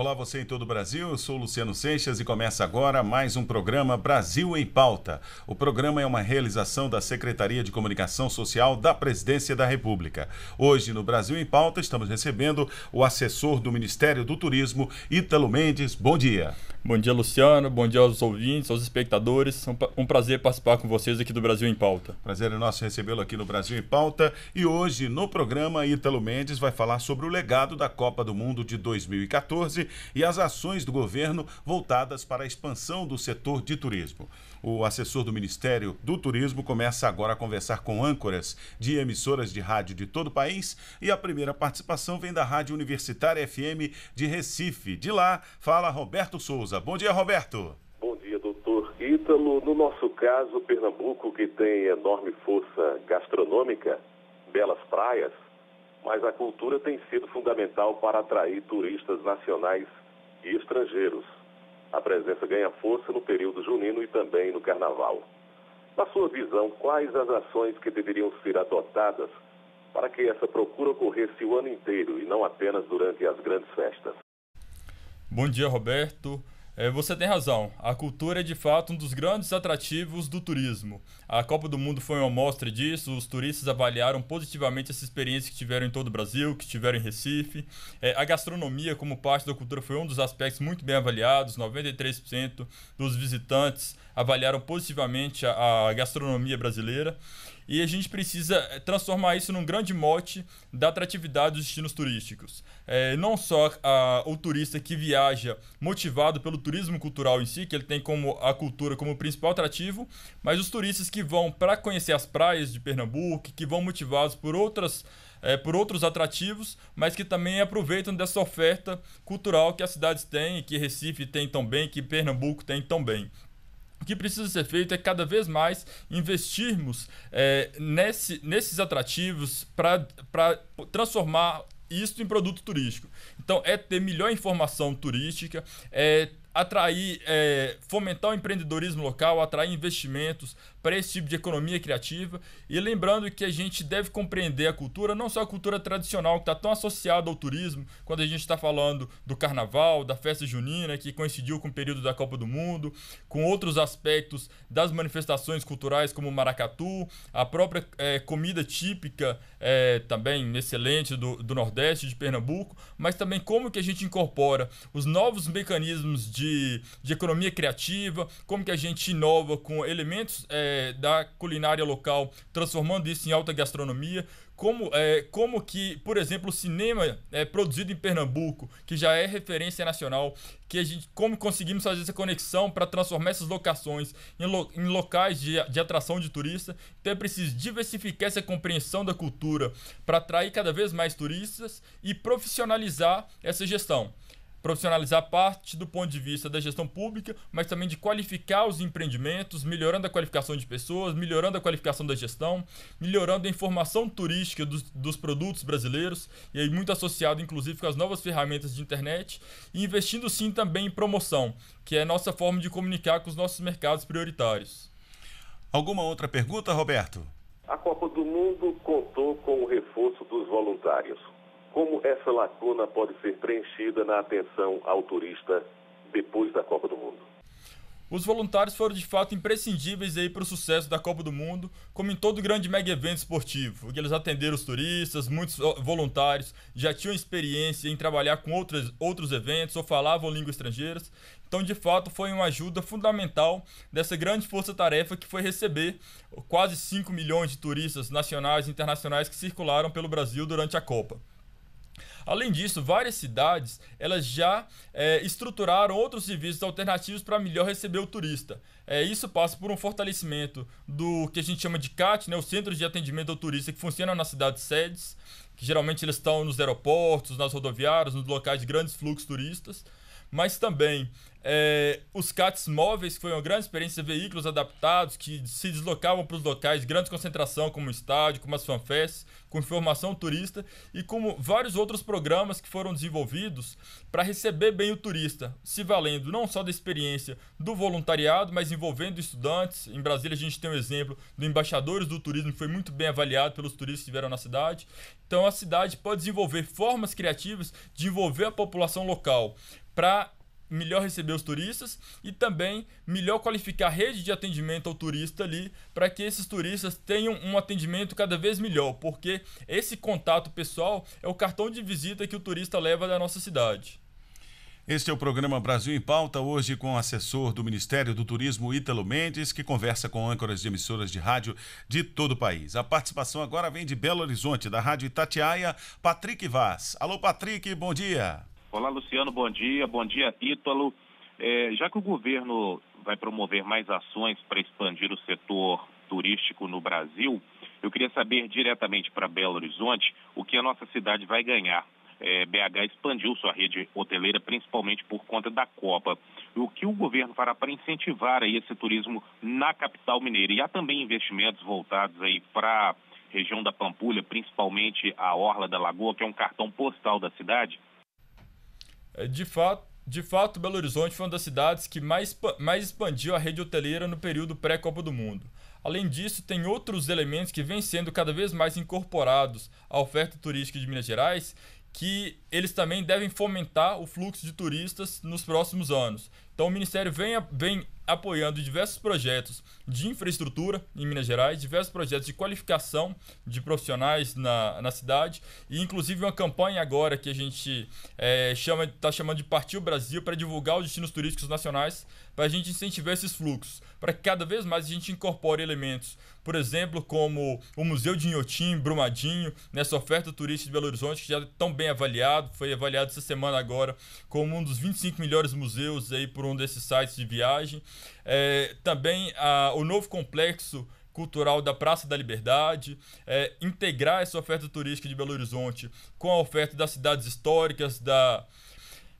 Olá, você em todo o Brasil. Eu sou Luciano Seixas e começa agora mais um programa Brasil em Pauta. O programa é uma realização da Secretaria de Comunicação Social da Presidência da República. Hoje, no Brasil em Pauta, estamos recebendo o assessor do Ministério do Turismo, Ítalo Mendes. Bom dia. Bom dia, Luciano. Bom dia aos ouvintes, aos espectadores. Um prazer participar com vocês aqui do Brasil em Pauta. Prazer é nosso recebê-lo aqui no Brasil em Pauta. E hoje, no programa, Ítalo Mendes vai falar sobre o legado da Copa do Mundo de 2014 e as ações do governo voltadas para a expansão do setor de turismo. O assessor do Ministério do Turismo começa agora a conversar com âncoras de emissoras de rádio de todo o país e a primeira participação vem da Rádio Universitária FM de Recife. De lá, fala Roberto Souza. Bom dia, Roberto. Bom dia, doutor Ítalo. No nosso caso, Pernambuco, que tem enorme força gastronômica, belas praias, mas a cultura tem sido fundamental para atrair turistas nacionais e estrangeiros a presença ganha força no período junino e também no carnaval. Na sua visão, quais as ações que deveriam ser adotadas para que essa procura ocorresse o ano inteiro e não apenas durante as grandes festas? Bom dia, Roberto. É, você tem razão. A cultura é de fato um dos grandes atrativos do turismo. A Copa do Mundo foi uma mostra disso. Os turistas avaliaram positivamente essa experiência que tiveram em todo o Brasil, que tiveram em Recife. É, a gastronomia, como parte da cultura, foi um dos aspectos muito bem avaliados. 93% dos visitantes avaliaram positivamente a gastronomia brasileira e a gente precisa eh, transformar isso num grande mote da atratividade dos destinos turísticos. É, não só a, o turista que viaja motivado pelo turismo cultural em si, que ele tem como a cultura como principal atrativo, mas os turistas que vão para conhecer as praias de Pernambuco, que vão motivados por outras é, por outros atrativos, mas que também aproveitam dessa oferta cultural que as cidades têm, que Recife tem tão bem, que Pernambuco tem tão bem. O que precisa ser feito é cada vez mais investirmos é, nesse, nesses atrativos para transformar isso em produto turístico. Então, é ter melhor informação turística, é atrair, é, fomentar o empreendedorismo local, atrair investimentos, para esse tipo de economia criativa. E lembrando que a gente deve compreender a cultura, não só a cultura tradicional que está tão associada ao turismo, quando a gente está falando do carnaval, da festa junina, que coincidiu com o período da Copa do Mundo, com outros aspectos das manifestações culturais, como o maracatu, a própria é, comida típica é, também excelente do, do Nordeste, de Pernambuco, mas também como que a gente incorpora os novos mecanismos de, de economia criativa, como que a gente inova com elementos. É, eh, da culinária local, transformando isso em alta gastronomia, como, é, como que, por exemplo, o cinema é, produzido em Pernambuco, que já é referência nacional, que a gente, como conseguimos fazer essa conexão para transformar essas locações em, lo, em locais de, de atração de turista. Então é preciso diversificar essa compreensão da cultura para atrair cada vez mais turistas e profissionalizar essa gestão profissionalizar parte do ponto de vista da gestão pública, mas também de qualificar os empreendimentos, melhorando a qualificação de pessoas, melhorando a qualificação da gestão, melhorando a informação turística dos, dos produtos brasileiros, e aí muito associado inclusive com as novas ferramentas de internet, e investindo sim também em promoção, que é a nossa forma de comunicar com os nossos mercados prioritários. Alguma outra pergunta, Roberto? A Copa do Mundo contou com o reforço dos voluntários como essa lacuna pode ser preenchida na atenção ao turista depois da Copa do Mundo. Os voluntários foram de fato imprescindíveis aí para o sucesso da Copa do Mundo, como em todo grande mega evento esportivo, eles atenderam os turistas, muitos voluntários já tinham experiência em trabalhar com outros, outros eventos ou falavam línguas estrangeiras. Então, de fato, foi uma ajuda fundamental dessa grande força-tarefa que foi receber quase 5 milhões de turistas nacionais e internacionais que circularam pelo Brasil durante a Copa. Além disso, várias cidades elas já é, estruturaram outros serviços alternativos para melhor receber o turista. É, isso passa por um fortalecimento do que a gente chama de CAT, né, o Centro de Atendimento ao Turista, que funciona nas cidades sedes, que geralmente eles estão nos aeroportos, nas rodoviárias, nos locais de grandes fluxos turistas mas também é, os CATs móveis, que foi uma grande experiência, veículos adaptados que se deslocavam para os locais, grande concentração, como o estádio, como as fanfests, com informação turista e como vários outros programas que foram desenvolvidos para receber bem o turista, se valendo não só da experiência do voluntariado, mas envolvendo estudantes. Em Brasília, a gente tem um exemplo do Embaixadores do Turismo, que foi muito bem avaliado pelos turistas que vieram na cidade. Então, a cidade pode desenvolver formas criativas de envolver a população local para melhor receber os turistas e também melhor qualificar a rede de atendimento ao turista ali para que esses turistas tenham um atendimento cada vez melhor, porque esse contato pessoal é o cartão de visita que o turista leva da nossa cidade. Este é o programa Brasil em Pauta, hoje com o assessor do Ministério do Turismo, Ítalo Mendes, que conversa com âncoras de emissoras de rádio de todo o país. A participação agora vem de Belo Horizonte, da Rádio Itatiaia, Patrick Vaz. Alô, Patrick, bom dia. Olá, Luciano, bom dia. Bom dia, Ítalo. É, já que o governo vai promover mais ações para expandir o setor turístico no Brasil, eu queria saber diretamente para Belo Horizonte o que a nossa cidade vai ganhar. É, BH expandiu sua rede hoteleira, principalmente por conta da Copa. O que o governo fará para incentivar aí esse turismo na capital mineira? E há também investimentos voltados aí para região da Pampulha, principalmente a Orla da Lagoa, que é um cartão postal da cidade. É, de fato, de fato, Belo Horizonte foi uma das cidades que mais, mais expandiu a rede hoteleira no período pré-Copa do Mundo. Além disso, tem outros elementos que vêm sendo cada vez mais incorporados à oferta turística de Minas Gerais, que eles também devem fomentar o fluxo de turistas nos próximos anos, então o Ministério vem, vem apoiando diversos projetos de infraestrutura em Minas Gerais, diversos projetos de qualificação de profissionais na, na cidade e inclusive uma campanha agora que a gente é, chama está chamando de Partiu Brasil para divulgar os destinos turísticos nacionais para a gente incentivar esses fluxos, para que cada vez mais a gente incorpore elementos, por exemplo, como o Museu de Inhotim, Brumadinho, nessa oferta turística de Belo Horizonte, que já é tão bem avaliado, foi avaliado essa semana agora como um dos 25 melhores museus aí por um desses sites de viagem. É, também a, o novo complexo cultural da Praça da Liberdade, é, integrar essa oferta turística de Belo Horizonte com a oferta das cidades históricas, da,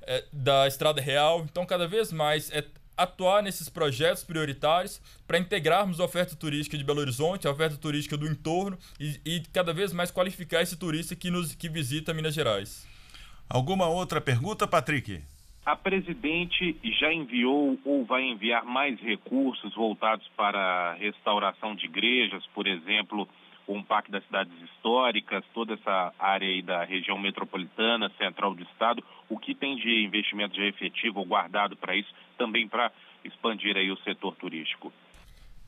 é, da Estrada Real. Então, cada vez mais é atuar nesses projetos prioritários para integrarmos a oferta turística de Belo Horizonte, a oferta turística do entorno e, e cada vez mais qualificar esse turista que, nos, que visita Minas Gerais. Alguma outra pergunta, Patrick? A presidente já enviou ou vai enviar mais recursos voltados para restauração de igrejas, por exemplo, o parque das cidades históricas, toda essa área aí da região metropolitana, central do estado, o que tem de investimento já efetivo ou guardado para isso, também para expandir aí o setor turístico.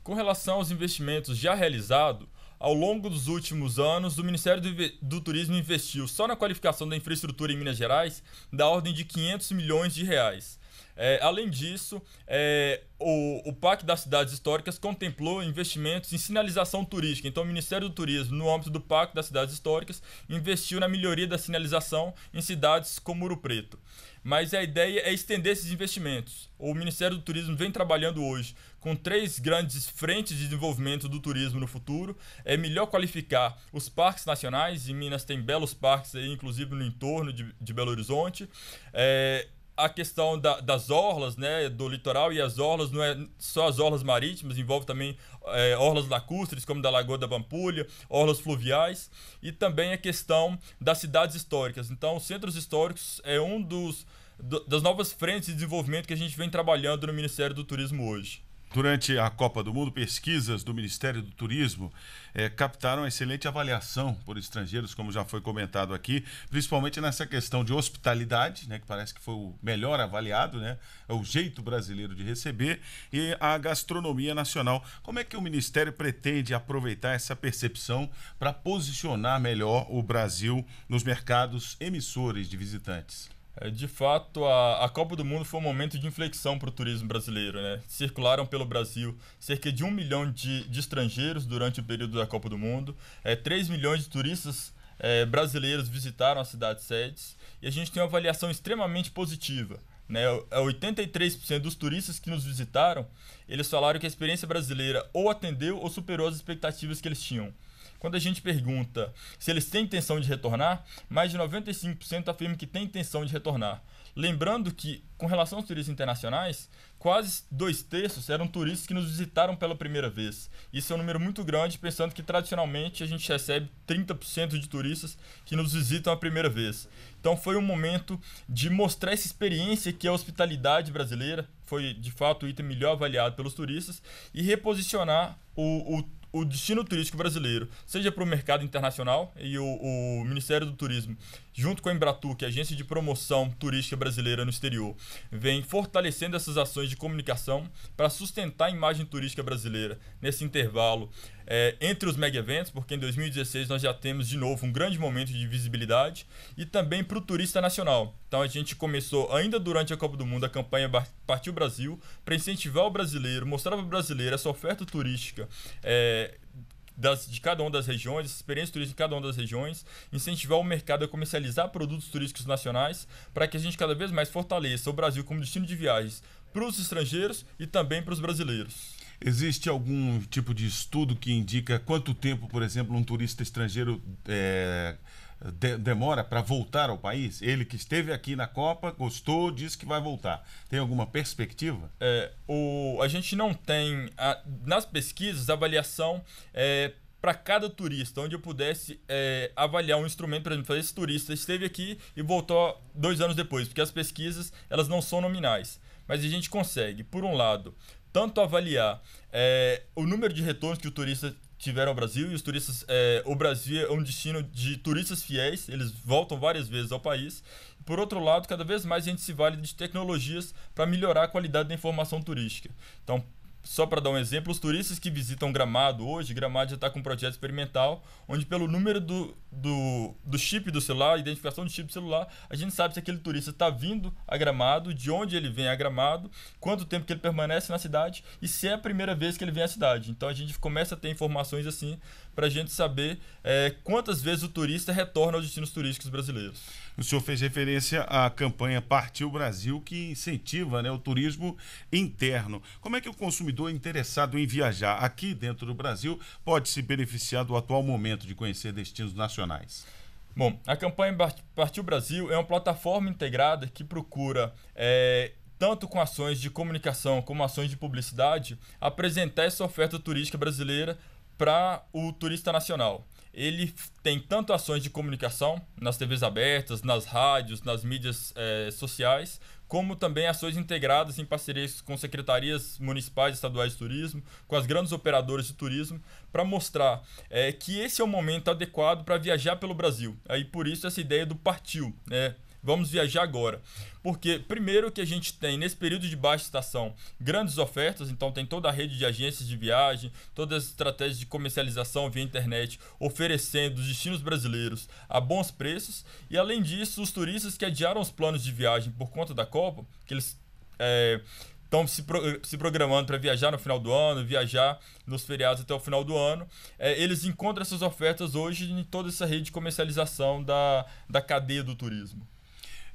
Com relação aos investimentos já realizados, ao longo dos últimos anos, o Ministério do, Turismo investiu só na qualificação da infraestrutura em Minas Gerais da ordem de 500 milhões de reais. É, além disso, é, o, o Pacto das Cidades Históricas contemplou investimentos em sinalização turística. Então, o Ministério do Turismo, no âmbito do Pacto das Cidades Históricas, investiu na melhoria da sinalização em cidades como Muro Preto mas a ideia é estender esses investimentos. O Ministério do Turismo vem trabalhando hoje com três grandes frentes de desenvolvimento do turismo no futuro. É melhor qualificar os parques nacionais, em Minas tem belos parques, aí, inclusive no entorno de, de Belo Horizonte. É, a questão da, das orlas, né, do litoral e as orlas, não é só as orlas marítimas, envolve também é, orlas lacustres, como da Lagoa da Pampulha, orlas fluviais, e também a questão das cidades históricas. Então, os centros históricos é um dos das novas frentes de desenvolvimento que a gente vem trabalhando no Ministério do Turismo hoje. Durante a Copa do Mundo, pesquisas do Ministério do Turismo eh, captaram excelente avaliação por estrangeiros, como já foi comentado aqui, principalmente nessa questão de hospitalidade, né, que parece que foi o melhor avaliado, né, é o jeito brasileiro de receber, e a gastronomia nacional. Como é que o Ministério pretende aproveitar essa percepção para posicionar melhor o Brasil nos mercados emissores de visitantes? É, de fato, a, a, Copa do Mundo foi um momento de inflexão para o turismo brasileiro. Né? Circularam pelo Brasil cerca de um milhão de, de estrangeiros durante o período da Copa do Mundo, é, 3 milhões de turistas é, brasileiros visitaram a cidade sedes e a gente tem uma avaliação extremamente positiva. Né? 83% é, dos turistas que nos visitaram, eles falaram que a experiência brasileira ou atendeu ou superou as expectativas que eles tinham. Quando a gente pergunta se eles têm intenção de retornar, mais de 95% afirma que têm intenção de retornar. Lembrando que, com relação aos turistas internacionais, quase dois terços eram turistas que nos visitaram pela primeira vez. Isso é um número muito grande, pensando que tradicionalmente a gente recebe 30% de turistas que nos visitam a primeira vez. Então foi um momento de mostrar essa experiência que é a hospitalidade brasileira, foi de fato o item melhor avaliado pelos turistas, e reposicionar o, o o destino turístico brasileiro, seja para o mercado internacional e o, o, Ministério do Turismo, junto com a Embratur, que é a agência de promoção turística brasileira no exterior, vem fortalecendo essas ações de comunicação para sustentar a imagem turística brasileira nesse intervalo é, entre os mega eventos, porque em 2016 nós já temos de novo um grande momento de visibilidade, e também para o turista nacional. Então a gente começou ainda durante a Copa do Mundo a campanha Partiu Brasil para incentivar o brasileiro, mostrar para o brasileiro essa oferta turística. É, das, de cada uma das regiões, experiência turística de cada uma das regiões, incentivar o mercado a comercializar produtos turísticos nacionais para que a gente cada vez mais fortaleça o Brasil como destino de viagens para os estrangeiros e também para os brasileiros. Existe algum tipo de estudo que indica quanto tempo, por exemplo, um turista estrangeiro é, de, demora para voltar ao país? Ele que esteve aqui na Copa, gostou, disse que vai voltar. Tem alguma perspectiva? É, o, a gente não tem. A, nas pesquisas, a avaliação é para cada turista, onde eu pudesse é, avaliar um instrumento, por exemplo, fazer esse turista esteve aqui e voltou dois anos depois, porque as pesquisas elas não são nominais, mas a gente consegue, por um lado, tanto avaliar é, o número de retornos que o turista tiveram ao Brasil e os turistas é, o Brasil é um destino de turistas fiéis eles voltam várias vezes ao país por outro lado, cada vez mais a gente se vale de tecnologias para melhorar a qualidade da informação turística. Então, só para dar um exemplo, os turistas que visitam Gramado hoje, Gramado já está com um projeto experimental, onde pelo número do, do, do chip do celular, identificação do chip do celular, a gente sabe se aquele turista está vindo a Gramado, de onde ele vem a Gramado, quanto tempo que ele permanece na cidade e se é a primeira vez que ele vem à cidade. Então a gente começa a ter informações assim para a gente saber é, quantas vezes o turista retorna aos destinos turísticos brasileiros. O senhor fez referência à campanha Partiu Brasil, que incentiva né, o turismo interno. Como é que o consumidor interessado em viajar aqui dentro do Brasil pode se beneficiar do atual momento de conhecer destinos nacionais? Bom, a campanha Partiu Brasil é uma plataforma integrada que procura, é, tanto com ações de comunicação como ações de publicidade, apresentar essa oferta turística brasileira para o turista nacional. Ele tem tanto ações de comunicação nas TVs abertas, nas rádios, nas mídias é, sociais, como também ações integradas em parcerias com secretarias municipais e estaduais de turismo, com as grandes operadoras de turismo, para mostrar é, que esse é o momento adequado para viajar pelo Brasil. Aí por isso essa ideia do partiu, né? Vamos viajar agora. Porque, primeiro, que a gente tem nesse período de baixa estação grandes ofertas, então tem toda a rede de agências de viagem, todas as estratégias de comercialização via internet oferecendo os destinos brasileiros a bons preços. E, além disso, os turistas que adiaram os planos de viagem por conta da Copa, que eles. É, estão se, pro, se programando para viajar no final do ano, viajar nos feriados até o final do ano. É, eles encontram essas ofertas hoje em toda essa rede de comercialização da, da cadeia do turismo.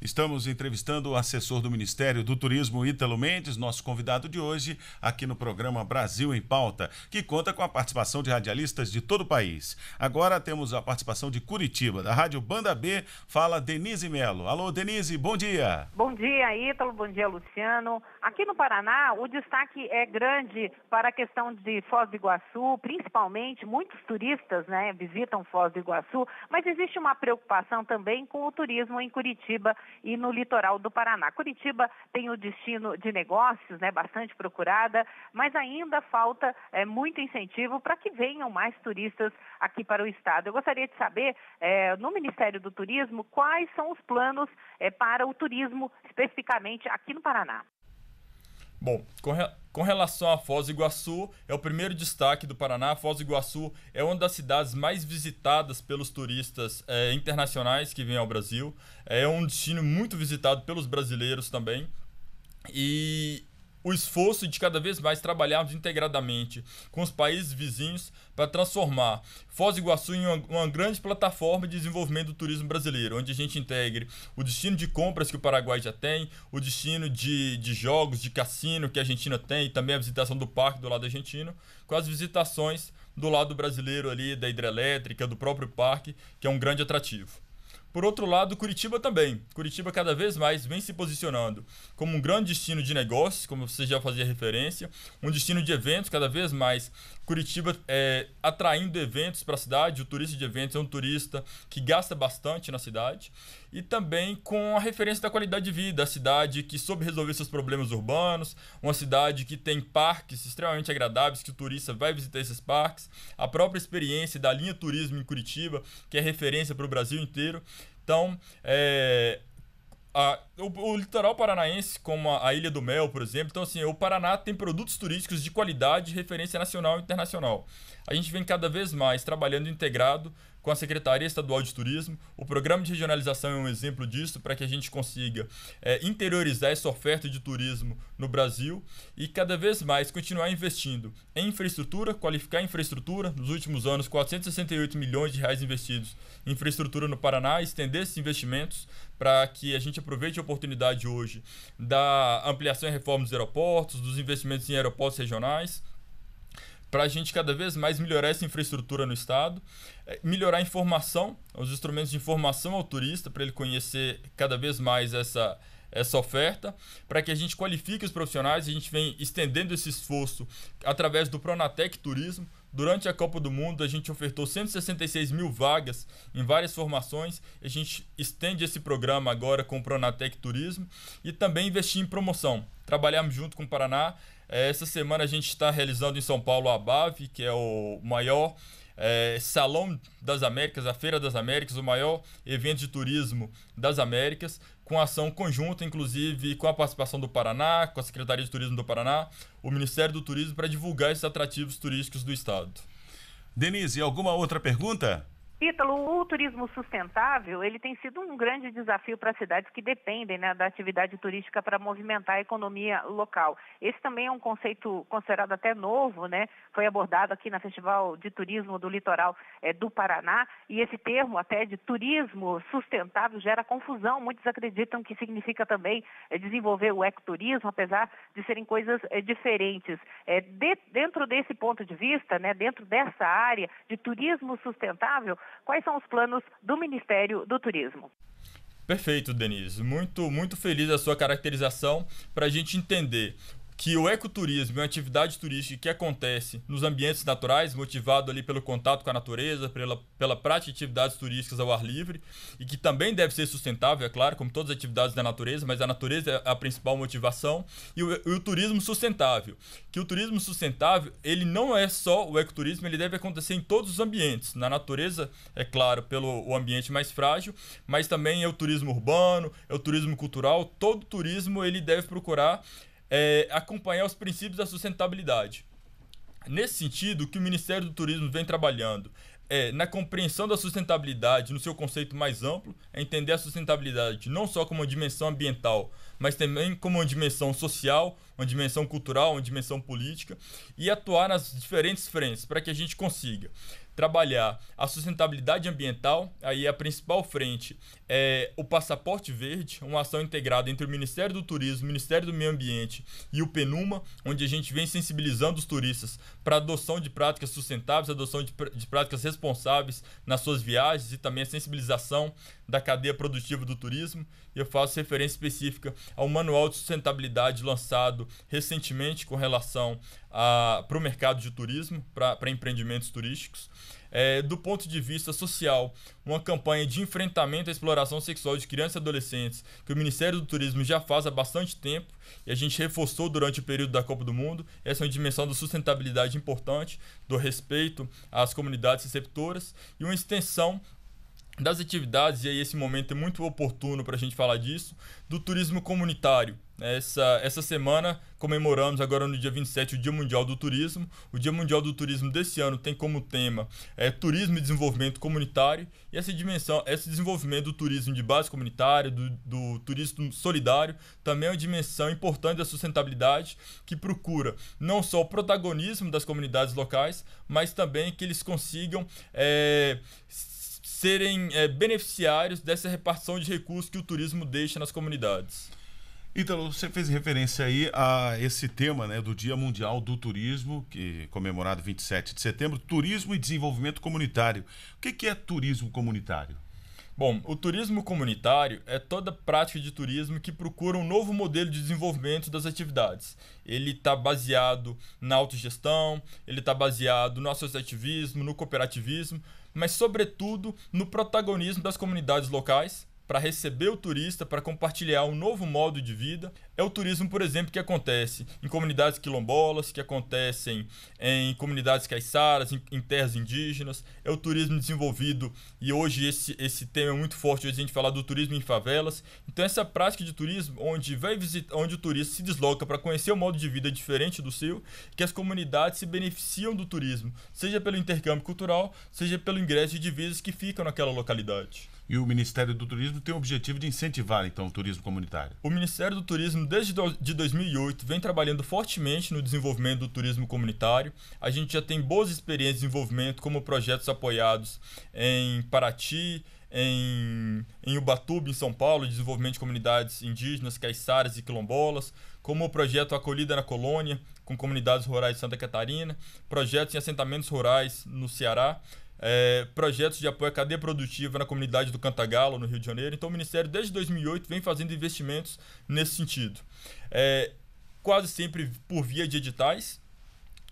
Estamos entrevistando o assessor do Ministério do Turismo, Ítalo Mendes, nosso convidado de hoje, aqui no programa Brasil em Pauta, que conta com a participação de radialistas de todo o país. Agora temos a participação de Curitiba, da Rádio Banda B, fala Denise Melo. Alô, Denise, bom dia. Bom dia, Ítalo, bom dia, Luciano. Aqui no Paraná, o destaque é grande para a questão de Foz do Iguaçu, principalmente muitos turistas né, visitam Foz do Iguaçu, mas existe uma preocupação também com o turismo em Curitiba e no litoral do Paraná. Curitiba tem o destino de negócios, né, bastante procurada, mas ainda falta é, muito incentivo para que venham mais turistas aqui para o estado. Eu gostaria de saber, é, no Ministério do Turismo, quais são os planos é, para o turismo especificamente aqui no Paraná. Bom, com, re... com relação à Foz do Iguaçu, é o primeiro destaque do Paraná. Foz do Iguaçu é uma das cidades mais visitadas pelos turistas é, internacionais que vêm ao Brasil. É um destino muito visitado pelos brasileiros também. E o esforço de cada vez mais trabalharmos integradamente com os países vizinhos para transformar Foz do Iguaçu em uma, uma, grande plataforma de desenvolvimento do turismo brasileiro, onde a gente integre o destino de compras que o Paraguai já tem, o destino de, de jogos, de cassino que a Argentina tem, e também a visitação do parque do lado argentino, com as visitações do lado brasileiro ali, da hidrelétrica, do próprio parque, que é um grande atrativo. Por outro lado, Curitiba também. Curitiba cada vez mais vem se posicionando como um grande destino de negócios, como você já fazia referência, um destino de eventos cada vez mais Curitiba é, atraindo eventos para a cidade, o turista de eventos é um turista que gasta bastante na cidade, e também com a referência da qualidade de vida, a cidade que soube resolver seus problemas urbanos, uma cidade que tem parques extremamente agradáveis, que o turista vai visitar esses parques, a própria experiência da linha turismo em Curitiba, que é referência para o Brasil inteiro. Então, é, a, o, o, litoral paranaense, como a, a, Ilha do Mel, por exemplo, então assim, o Paraná tem produtos turísticos de qualidade, referência nacional e internacional. A gente vem cada vez mais trabalhando integrado com a Secretaria Estadual de Turismo. O programa de regionalização é um exemplo disso, para que a gente consiga é, interiorizar essa oferta de turismo no Brasil e cada vez mais continuar investindo em infraestrutura, qualificar a infraestrutura. Nos últimos anos, 468 milhões de reais investidos em infraestrutura no Paraná, estender esses investimentos para que a gente aproveite a oportunidade hoje da ampliação e reforma dos aeroportos, dos investimentos em aeroportos regionais, para a gente cada vez mais melhorar essa infraestrutura no estado é, melhorar a informação, os instrumentos de informação ao turista, para ele conhecer cada vez mais essa, essa oferta, para que a gente qualifique os profissionais. A gente vem estendendo esse esforço através do Pronatec Turismo. Durante a Copa do Mundo, a gente ofertou 166 mil vagas em várias formações. A gente estende esse programa agora com o Pronatec Turismo e também investir em promoção. Trabalhamos junto com o Paraná é, essa semana a gente está realizando em São Paulo a BAV, que é o maior é, Salão das Américas, a Feira das Américas, o maior evento de turismo das Américas, com ação conjunta, inclusive com a participação do Paraná, com a Secretaria de Turismo do Paraná, o Ministério do Turismo, para divulgar esses atrativos turísticos do Estado. Denise, alguma outra pergunta? Ítalo, o turismo sustentável ele tem sido um grande desafio para cidades que dependem né, da atividade turística para movimentar a economia local. Esse também é um conceito considerado até novo, né? Foi abordado aqui na Festival de Turismo do Litoral é, do Paraná e esse termo até de turismo sustentável gera confusão. Muitos acreditam que significa também é, desenvolver o ecoturismo, apesar de serem coisas é, diferentes. De, dentro desse ponto de vista, né, dentro dessa área de turismo sustentável Quais são os planos do Ministério do Turismo? Perfeito, Denise. Muito, muito feliz a sua caracterização para a gente entender que o ecoturismo é uma atividade turística que acontece nos ambientes naturais, motivado ali pelo contato com a natureza, pela, pela prática de atividades turísticas ao ar livre, e que também deve ser sustentável, é claro, como todas as atividades da natureza, mas a natureza é a principal motivação, e o, e o turismo sustentável, que o turismo sustentável, ele não é só o ecoturismo, ele deve acontecer em todos os ambientes, na natureza, é claro, pelo o ambiente mais frágil, mas também é o turismo urbano, é o turismo cultural, todo turismo ele deve procurar é, acompanhar os princípios da sustentabilidade. Nesse sentido, o que o Ministério do Turismo vem trabalhando é na compreensão da sustentabilidade no seu conceito mais amplo, é entender a sustentabilidade não só como uma dimensão ambiental, mas também como uma dimensão social, uma dimensão cultural, uma dimensão política e atuar nas diferentes frentes para que a gente consiga trabalhar a sustentabilidade ambiental, aí a principal frente é o Passaporte Verde, uma ação integrada entre o Ministério do Turismo, o Ministério do Meio Ambiente e o PENUMA, onde a gente vem sensibilizando os turistas para adoção de práticas sustentáveis, adoção de, pr de práticas responsáveis nas suas viagens e também a sensibilização da cadeia produtiva do turismo. E eu faço referência específica ao manual de sustentabilidade lançado recentemente com relação para o mercado de turismo, para empreendimentos turísticos. É, do ponto de vista social, uma campanha de enfrentamento à exploração sexual de crianças e adolescentes que o Ministério do Turismo já faz há bastante tempo e a gente reforçou durante o período da Copa do Mundo. Essa é uma dimensão da sustentabilidade importante, do respeito às comunidades receptoras e uma extensão das atividades, e aí esse momento é muito oportuno para a gente falar disso, do turismo comunitário. Essa, essa semana comemoramos agora no dia 27 o Dia Mundial do Turismo. O Dia Mundial do Turismo desse ano tem como tema é, turismo e desenvolvimento comunitário. E essa dimensão, esse desenvolvimento do turismo de base comunitária, do, do turismo solidário, também é uma dimensão importante da sustentabilidade que procura não só o protagonismo das comunidades locais, mas também que eles consigam é, serem é, beneficiários dessa repartição de recursos que o turismo deixa nas comunidades. Então, você fez referência aí a esse tema né, do Dia Mundial do Turismo, que comemorado 27 de setembro, Turismo e Desenvolvimento Comunitário. O que, que é turismo comunitário? Bom, o turismo comunitário é toda prática de turismo que procura um novo modelo de desenvolvimento das atividades. Ele está baseado na autogestão, ele está baseado no associativismo, no cooperativismo, mas sobretudo no protagonismo das comunidades locais, para receber o turista, para compartilhar um novo modo de vida. É o turismo, por exemplo, que acontece em comunidades quilombolas, que acontecem em comunidades caiçaras, em, em terras indígenas. É o turismo desenvolvido e hoje esse, esse tema é muito forte, hoje a gente fala do turismo em favelas. Então essa prática de turismo, onde, vai visitar, onde o turista se desloca para conhecer um modo de vida diferente do seu, que as comunidades se beneficiam do turismo, seja pelo intercâmbio cultural, seja pelo ingresso de divisas que ficam naquela localidade e o Ministério do Turismo tem o objetivo de incentivar então o turismo comunitário. O Ministério do Turismo desde de 2008 vem trabalhando fortemente no desenvolvimento do turismo comunitário. A gente já tem boas experiências de desenvolvimento como projetos apoiados em Paraty, em, em Ubatuba, em São Paulo, desenvolvimento de comunidades indígenas, caiçaras e quilombolas, como o projeto Acolhida na Colônia, com comunidades rurais de Santa Catarina, projetos em assentamentos rurais no Ceará é, projetos de apoio à cadeia produtiva na comunidade do Cantagalo, no Rio de Janeiro. Então, o Ministério, desde 2008, vem fazendo investimentos nesse sentido. É, quase sempre por via de editais,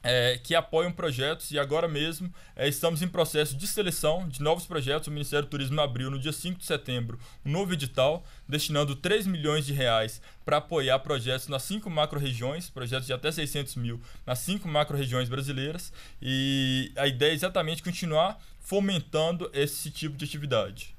é, que apoiam projetos e agora mesmo é, estamos em processo de seleção de novos projetos. O Ministério do Turismo abriu no dia 5 de setembro um novo edital destinando 3 milhões de reais para apoiar projetos nas cinco macro-regiões, projetos de até 600 mil nas cinco macro-regiões brasileiras. E a ideia é exatamente continuar fomentando esse tipo de atividade.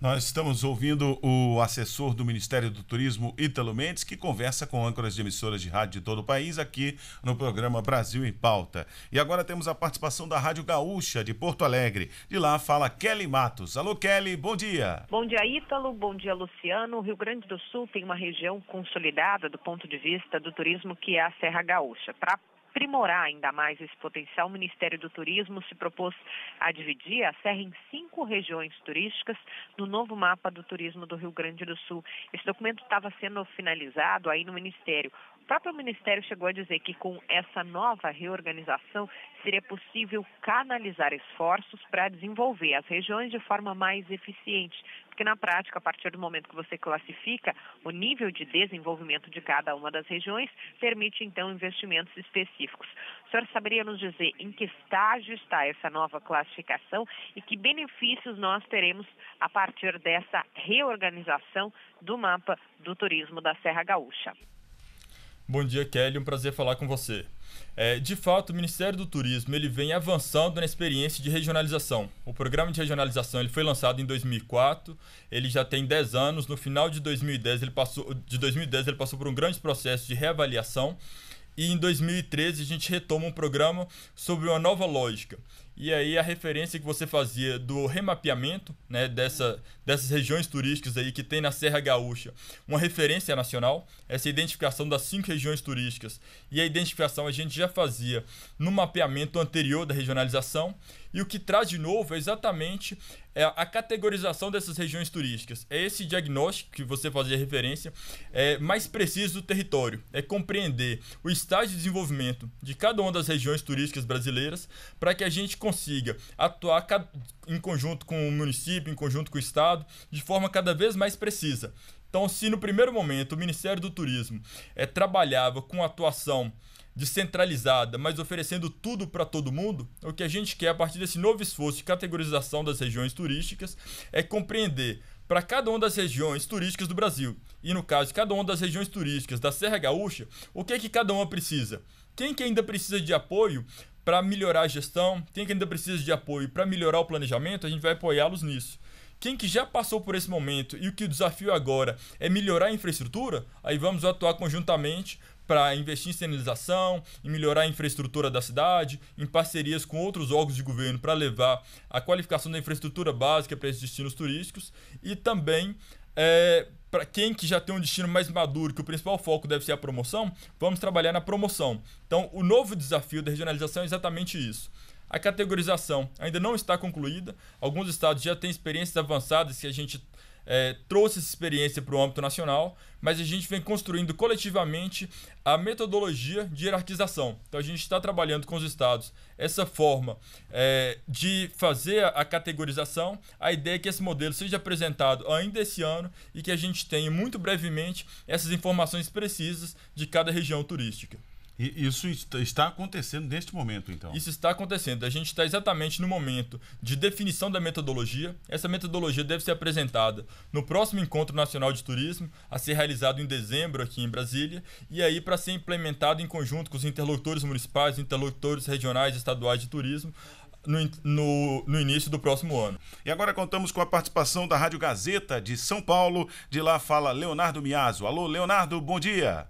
Nós estamos ouvindo o assessor do Ministério do Turismo, Ítalo Mendes, que conversa com âncoras de emissoras de rádio de todo o país aqui no programa Brasil em Pauta. E agora temos a participação da Rádio Gaúcha de Porto Alegre. De lá fala Kelly Matos. Alô, Kelly, bom dia. Bom dia, Ítalo. Bom dia, Luciano. O Rio Grande do Sul tem uma região consolidada do ponto de vista do turismo que é a Serra Gaúcha. Para aprimorar ainda mais esse potencial, o Ministério do Turismo se propôs a dividir a serra em cinco regiões turísticas no novo mapa do turismo do Rio Grande do Sul. Esse documento estava sendo finalizado aí no Ministério. O próprio Ministério chegou a dizer que com essa nova reorganização seria possível canalizar esforços para desenvolver as regiões de forma mais eficiente, porque na prática, a partir do momento que você classifica o nível de desenvolvimento de cada uma das regiões, permite então investimentos específicos. O senhor saberia nos dizer em que estágio está essa nova classificação e que benefícios nós teremos a partir dessa reorganização do mapa do turismo da Serra Gaúcha? Bom dia, Kelly. Um prazer falar com você. É, de fato, o Ministério do Turismo ele vem avançando na experiência de regionalização. O programa de regionalização ele foi lançado em 2004, ele já tem 10 anos. No final de 2010, ele passou, de 2010, ele passou por um grande processo de reavaliação e em 2013 a gente retoma um programa sobre uma nova lógica. E aí a referência que você fazia do remapeamento né, dessa, dessas regiões turísticas aí que tem na Serra Gaúcha, uma referência nacional, essa identificação das cinco regiões turísticas. E a identificação a gente já fazia no mapeamento anterior da regionalização. E o que traz de novo é exatamente é, a categorização dessas regiões turísticas. É esse diagnóstico que você fazia referência, é mais preciso do território, é compreender o estágio de desenvolvimento de cada uma das regiões turísticas brasileiras para que a gente consiga atuar em conjunto com o município, em conjunto com o estado, de forma cada vez mais precisa. Então, se no primeiro momento o Ministério do Turismo é, trabalhava com atuação descentralizada, mas oferecendo tudo para todo mundo, o que a gente quer a partir desse novo esforço de categorização das regiões turísticas é compreender para cada uma das regiões turísticas do Brasil, e no caso, cada uma das regiões turísticas da Serra Gaúcha, o que é que cada uma precisa? Quem que ainda precisa de apoio para melhorar a gestão? Quem que ainda precisa de apoio para melhorar o planejamento? A gente vai apoiá-los nisso. Quem que já passou por esse momento e o que o desafio agora é melhorar a infraestrutura, aí vamos atuar conjuntamente para investir em sinalização, em melhorar a infraestrutura da cidade, em parcerias com outros órgãos de governo para levar a qualificação da infraestrutura básica para esses destinos turísticos e também é, para quem que já tem um destino mais maduro, que o principal foco deve ser a promoção, vamos trabalhar na promoção. Então, o novo desafio da regionalização é exatamente isso. A categorização ainda não está concluída. Alguns estados já têm experiências avançadas que a gente é, trouxe essa experiência para o âmbito nacional, mas a gente vem construindo coletivamente a metodologia de hierarquização. Então a gente está trabalhando com os estados essa forma é, de fazer a categorização. A ideia é que esse modelo seja apresentado ainda esse ano e que a gente tenha muito brevemente essas informações precisas de cada região turística isso está acontecendo neste momento, então? Isso está acontecendo. A gente está exatamente no momento de definição da metodologia. Essa metodologia deve ser apresentada no próximo Encontro Nacional de Turismo, a ser realizado em dezembro aqui em Brasília, e aí para ser implementado em conjunto com os interlocutores municipais, interlocutores regionais e estaduais de turismo, no, no, no, início do próximo ano. E agora contamos com a participação da Rádio Gazeta de São Paulo. De lá fala Leonardo Miazo. Alô, Leonardo, bom dia.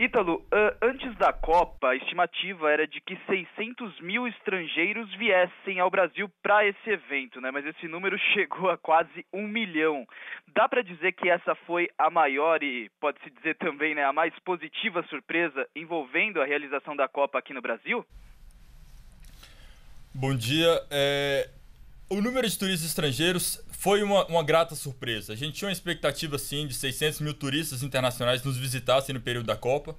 Ítalo, ah, antes da Copa, a estimativa era de que 600 mil estrangeiros viessem ao Brasil para esse evento, né? mas esse número chegou a quase um milhão. Dá para dizer que essa foi a maior e, pode-se dizer também, né, a mais positiva surpresa envolvendo a realização da Copa aqui no Brasil? Bom dia. É, o número de turistas estrangeiros foi uma, uma, grata surpresa. A gente tinha uma expectativa, sim, de 600 mil turistas internacionais nos visitassem no período da Copa.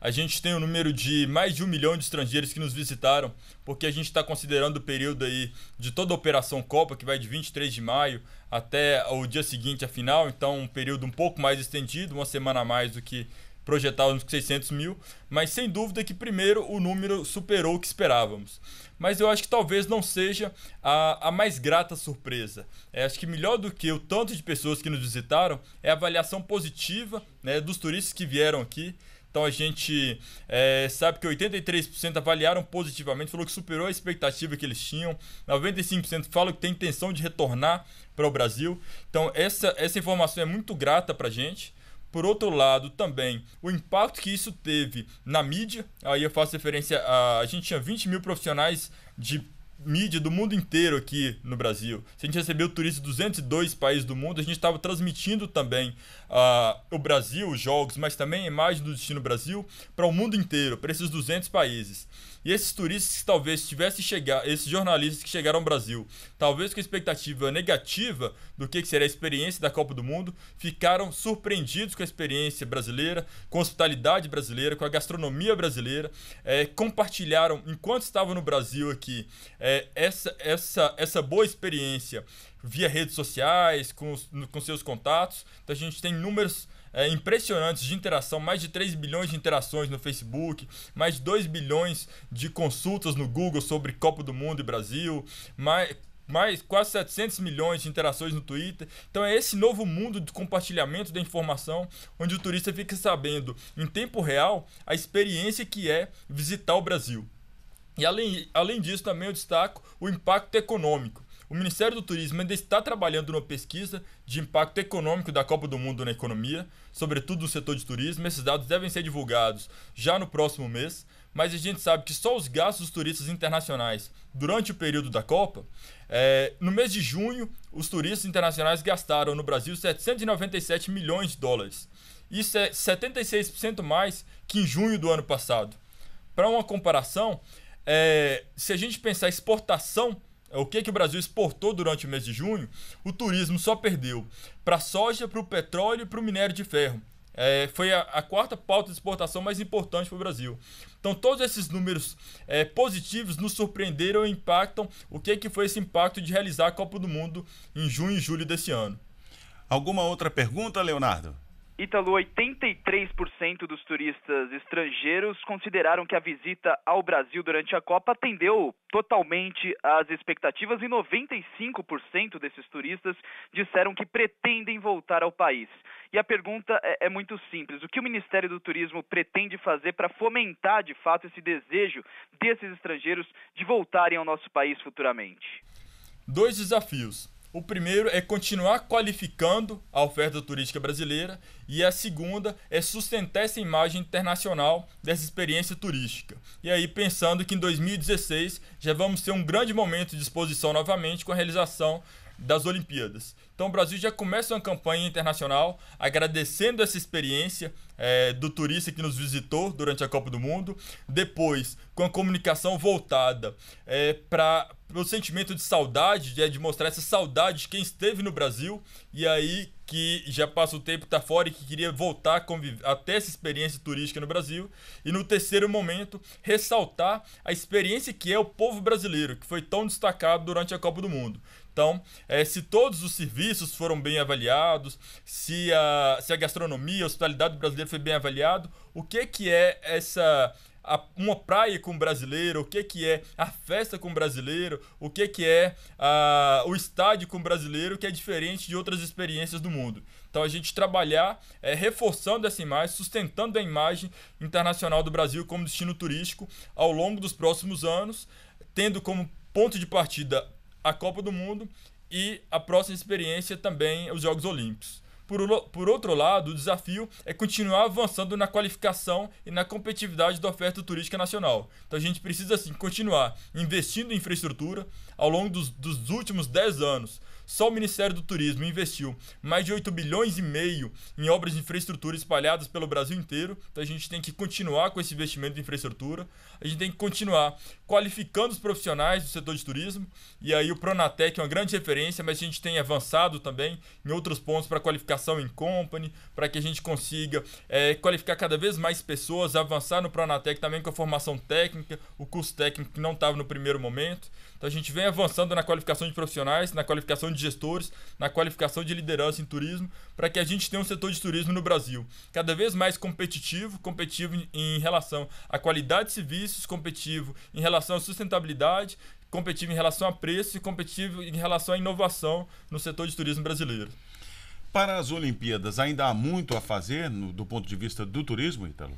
A gente tem o um número de mais de um milhão de estrangeiros que nos visitaram, porque a gente está considerando o período aí de toda a Operação Copa, que vai de 23 de maio até o dia seguinte à final, então um período um pouco mais estendido, uma semana a mais do que projetávamos com 600 mil, mas sem dúvida que primeiro o número superou o que esperávamos. Mas eu acho que talvez não seja a, a mais grata surpresa. É, acho que melhor do que o tanto de pessoas que nos visitaram é a avaliação positiva né, dos turistas que vieram aqui. Então a gente é, sabe que 83% avaliaram positivamente, falou que superou a expectativa que eles tinham, 95% falam que tem intenção de retornar para o Brasil. Então essa, essa informação é muito grata para a gente. Por outro lado, também o impacto que isso teve na mídia. Aí eu faço referência a. A gente tinha 20 mil profissionais de mídia do mundo inteiro aqui no Brasil. Se a gente recebeu turistas de 202 países do mundo, a gente estava transmitindo também ah, o Brasil, os jogos, mas também a imagem do Destino Brasil para o mundo inteiro, para esses 200 países. E esses turistas que talvez tivessem chegado, esses jornalistas que chegaram ao Brasil, talvez com expectativa negativa do que, que seria a experiência da Copa do Mundo, ficaram surpreendidos com a experiência brasileira, com a hospitalidade brasileira, com a gastronomia brasileira, é, compartilharam, enquanto estavam no Brasil aqui, é, essa, essa, essa boa experiência via redes sociais, com, os, com seus contatos. Então a gente tem números é, impressionantes de interação, mais de 3 bilhões de interações no Facebook, mais de 2 bilhões de consultas no Google sobre Copa do Mundo e Brasil, mais, mais quase 700 milhões de interações no Twitter. Então é esse novo mundo de compartilhamento da informação, onde o turista fica sabendo em tempo real a experiência que é visitar o Brasil. E além, além disso, também eu destaco o impacto econômico o Ministério do Turismo ainda está trabalhando numa pesquisa de impacto econômico da Copa do Mundo na economia, sobretudo no setor de turismo. Esses dados devem ser divulgados já no próximo mês, mas a gente sabe que só os gastos dos turistas internacionais durante o período da Copa, é, no mês de junho, os turistas internacionais gastaram no Brasil 797 milhões de dólares. Isso é 76% mais que em junho do ano passado. Para uma comparação, é, se a gente pensar exportação é o que, que o Brasil exportou durante o mês de junho, o turismo só perdeu para a soja, para o petróleo e para o minério de ferro. É, foi a, a, quarta pauta de exportação mais importante para o Brasil. Então, todos esses números é, positivos nos surpreenderam e impactam o que, que foi esse impacto de realizar a Copa do Mundo em junho e julho desse ano. Alguma outra pergunta, Leonardo? Ítalo, 83% dos turistas estrangeiros consideraram que a visita ao Brasil durante a Copa atendeu totalmente às expectativas e 95% desses turistas disseram que pretendem voltar ao país. E a pergunta é, é muito simples: o que o Ministério do Turismo pretende fazer para fomentar de fato esse desejo desses estrangeiros de voltarem ao nosso país futuramente? Dois desafios. O primeiro é continuar qualificando a oferta turística brasileira e a segunda é sustentar essa imagem internacional dessa experiência turística. E aí pensando que em 2016 já vamos ter um grande momento de exposição novamente com a realização das Olimpíadas. Então o Brasil já começa uma campanha internacional agradecendo essa experiência é, do turista que nos visitou durante a Copa do Mundo, depois com a comunicação voltada é, eh, para pelo sentimento de saudade, de, é de mostrar essa saudade de quem esteve no Brasil e aí que já passa o tempo, tá fora e que queria voltar a conviver, essa experiência turística no Brasil. E no terceiro momento, ressaltar a experiência que é o povo brasileiro, que foi tão destacado durante a Copa do Mundo. Então, é, se todos os serviços foram bem avaliados, se a, se a gastronomia, a hospitalidade brasileira foi bem avaliado, o que, que é essa uma praia com brasileiro, o que, que é a festa com brasileiro, o que, que é a, o estádio com brasileiro, que é diferente de outras experiências do mundo. Então a gente trabalhar é, reforçando essa imagem, sustentando a imagem internacional do Brasil como destino turístico ao longo dos próximos anos, tendo como ponto de partida a Copa do Mundo e a próxima experiência também os Jogos Olímpicos. Por, por outro lado, o desafio é continuar avançando na qualificação e na competitividade da oferta turística nacional. Então a gente precisa, assim, continuar investindo em infraestrutura ao longo dos, dos últimos 10 anos. Só o Ministério do Turismo investiu mais de 8 bilhões e meio em obras de infraestrutura espalhadas pelo Brasil inteiro. Então a gente tem que continuar com esse investimento em infraestrutura. A gente tem que continuar qualificando os profissionais do setor de turismo. E aí o Pronatec é uma grande referência, mas a gente tem avançado também em outros pontos para qualificação em company, para que a gente consiga é, qualificar cada vez mais pessoas, avançar no Pronatec também com a formação técnica, o curso técnico que não estava no primeiro momento. Então a gente vem avançando na qualificação de profissionais, na qualificação de gestores, na qualificação de liderança em turismo, para que a gente tenha um setor de turismo no Brasil cada vez mais competitivo, competitivo em relação à qualidade de serviços, competitivo em relação relação à sustentabilidade, competitivo em relação a preço e competitivo em relação à inovação no setor de turismo brasileiro. Para as Olimpíadas, ainda há muito a fazer no, do ponto de vista do turismo, Italo?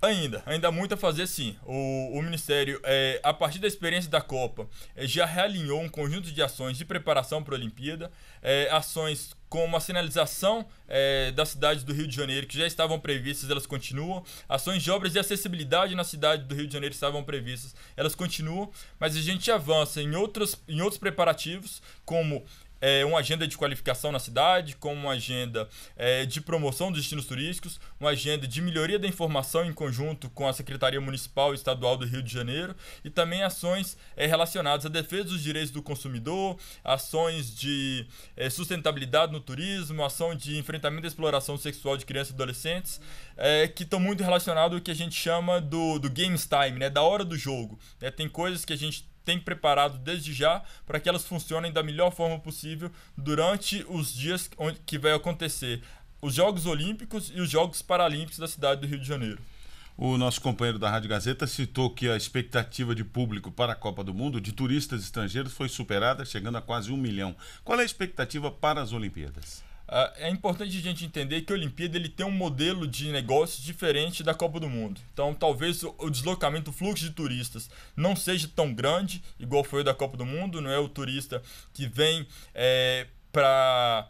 Ainda, ainda há muito a fazer sim. O, o Ministério, é, a partir da experiência da Copa, é, já realinhou um conjunto de ações de preparação para a Olimpíada, é, ações como a sinalização é, das cidades do Rio de Janeiro, que já estavam previstas, elas continuam. Ações de obras de acessibilidade na cidade do Rio de Janeiro estavam previstas, elas continuam, mas a gente avança em outros, em outros preparativos, como é, uma agenda de qualificação na cidade, como uma agenda é, de promoção dos destinos turísticos, uma agenda de melhoria da informação em conjunto com a Secretaria Municipal e Estadual do Rio de Janeiro e também ações é, relacionadas à defesa dos direitos do consumidor, ações de é, sustentabilidade no turismo, ação de enfrentamento da exploração sexual de crianças e adolescentes, é, que estão muito relacionados ao que a gente chama do, do games time, né, da hora do jogo. Né, tem coisas que a gente tem preparado desde já para que elas funcionem da melhor forma possível durante os dias que vai acontecer os Jogos Olímpicos e os Jogos Paralímpicos da cidade do Rio de Janeiro. O nosso companheiro da Rádio Gazeta citou que a expectativa de público para a Copa do Mundo de turistas estrangeiros foi superada, chegando a quase um milhão. Qual é a expectativa para as Olimpíadas? Ah, é importante a gente entender que a Olimpíada ele tem um modelo de negócio diferente da Copa do Mundo. Então, talvez o, deslocamento, o fluxo de turistas não seja tão grande, igual foi o da Copa do Mundo. Não é o turista que vem é, pra,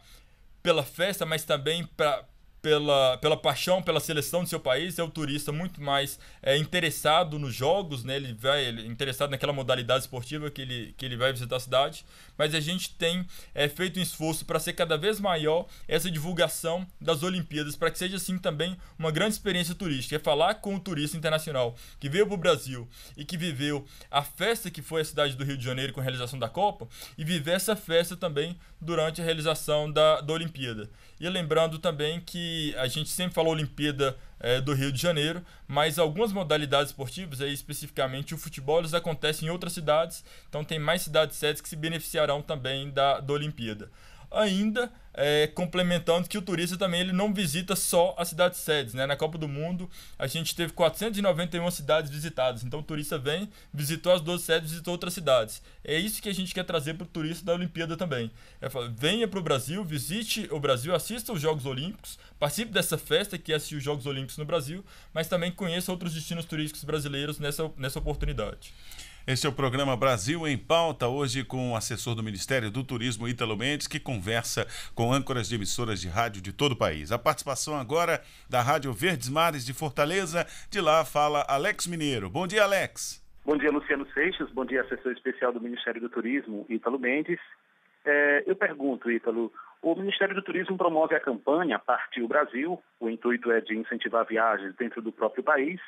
pela festa, mas também para pela, pela paixão pela seleção do seu país, é o turista muito mais é, interessado nos jogos, né? ele vai ele interessado naquela modalidade esportiva que ele, que ele vai visitar a cidade, mas a gente tem é, feito um esforço para ser cada vez maior essa divulgação das Olimpíadas, para que seja assim também uma grande experiência turística, é falar com o turista internacional que veio para o Brasil e que viveu a festa que foi a cidade do Rio de Janeiro com a realização da Copa e viver essa festa também durante a realização da, da Olimpíada. E lembrando também que a gente sempre fala Olimpíada é, do Rio de Janeiro, mas algumas modalidades esportivas, aí especificamente o futebol, eles acontecem em outras cidades, então tem mais cidades sedes que se beneficiarão também da, da Olimpíada ainda é, complementando que o turista também ele não visita só as cidades sedes. Né? Na Copa do Mundo, a gente teve 491 cidades visitadas. Então o turista vem, visitou as 12 sedes, visitou outras cidades. É isso que a gente quer trazer para o turista da Olimpíada também. É, venha para o Brasil, visite o Brasil, assista os Jogos Olímpicos, participe dessa festa que é assistir os Jogos Olímpicos no Brasil, mas também conheça outros destinos turísticos brasileiros nessa, nessa oportunidade. Este é o programa Brasil em Pauta, hoje com o assessor do Ministério do Turismo, Ítalo Mendes, que conversa com âncoras de emissoras de rádio de todo o país. A participação agora da Rádio Verdes Mares de Fortaleza, de lá fala Alex Mineiro. Bom dia, Alex. Bom dia, Luciano Seixas. Bom dia, assessor especial do Ministério do Turismo, Ítalo Mendes. É, eu pergunto, Ítalo, o Ministério do Turismo promove a campanha Partiu Brasil, o intuito é de incentivar viagens dentro do próprio país.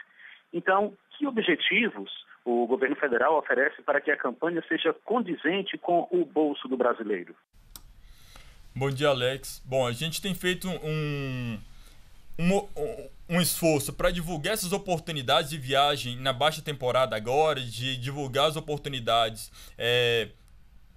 Então, que objetivos o governo federal oferece para que a campanha seja condizente com o bolso do brasileiro. Bom dia, Alex. Bom, a gente tem feito um, um, um esforço para divulgar essas oportunidades de viagem na baixa temporada agora, de divulgar as oportunidades, é,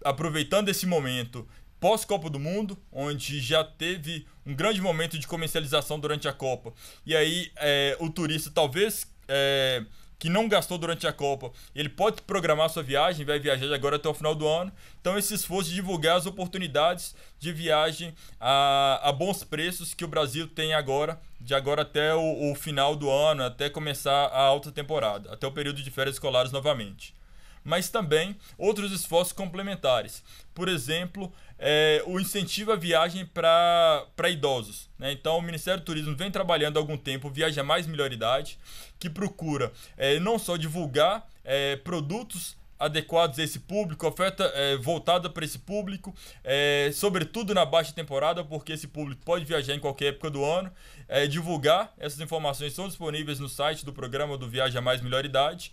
aproveitando esse momento pós-Copa do Mundo, onde já teve um grande momento de comercialização durante a Copa. E aí é, o turista talvez. É, que não gastou durante a Copa, ele pode programar sua viagem, vai viajar de agora até o final do ano. Então, esse esforço de divulgar as oportunidades de viagem a, a bons preços que o Brasil tem agora, de agora até o, o final do ano, até começar a alta temporada, até o período de férias escolares novamente mas também outros esforços complementares. Por exemplo, é, o incentivo à viagem para idosos. Né? Então, o Ministério do Turismo vem trabalhando há algum tempo Viaja Mais Melhoridade, que procura é, não só divulgar é, produtos adequados a esse público, oferta é, voltada para esse público, é, sobretudo na baixa temporada, porque esse público pode viajar em qualquer época do ano. É, divulgar essas informações são disponíveis no site do programa do Viaja Mais Melhoridade. Idade